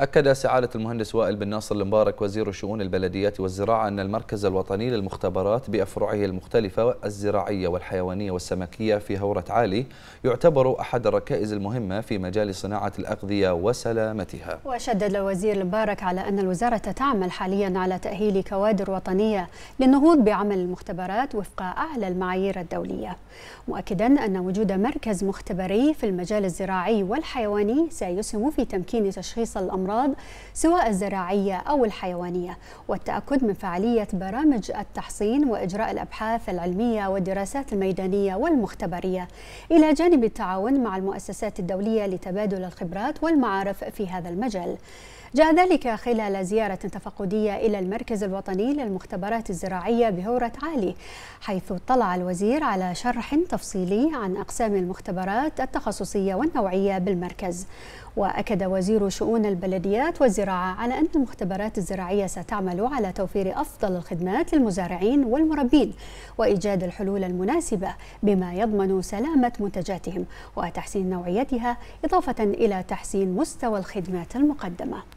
أكد سعادة المهندس وائل بن ناصر المبارك وزير شؤون البلديات والزراعة أن المركز الوطني للمختبرات بأفرعه المختلفة الزراعية والحيوانية والسمكية في هورة عالي يعتبر أحد الركائز المهمة في مجال صناعة الأغذية وسلامتها وشدد الوزير المبارك على أن الوزارة تعمل حاليا على تأهيل كوادر وطنية للنهوض بعمل المختبرات وفق أعلى المعايير الدولية مؤكدا أن وجود مركز مختبري في المجال الزراعي والحيواني سيسهم في تمكين تشخيص الأمراض الأمراض سواء الزراعية أو الحيوانية والتأكد من فعالية برامج التحصين وإجراء الأبحاث العلمية والدراسات الميدانية والمختبرية إلى جانب التعاون مع المؤسسات الدولية لتبادل الخبرات والمعارف في هذا المجال جاء ذلك خلال زيارة تفقدية إلى المركز الوطني للمختبرات الزراعية بهورة عالي حيث اطلع الوزير على شرح تفصيلي عن أقسام المختبرات التخصصية والنوعية بالمركز وأكد وزير شؤون البلدية البلديات والزراعة على أن المختبرات الزراعية ستعمل على توفير أفضل الخدمات للمزارعين والمربين وإيجاد الحلول المناسبة بما يضمن سلامة منتجاتهم وتحسين نوعيتها إضافة إلى تحسين مستوى الخدمات المقدمة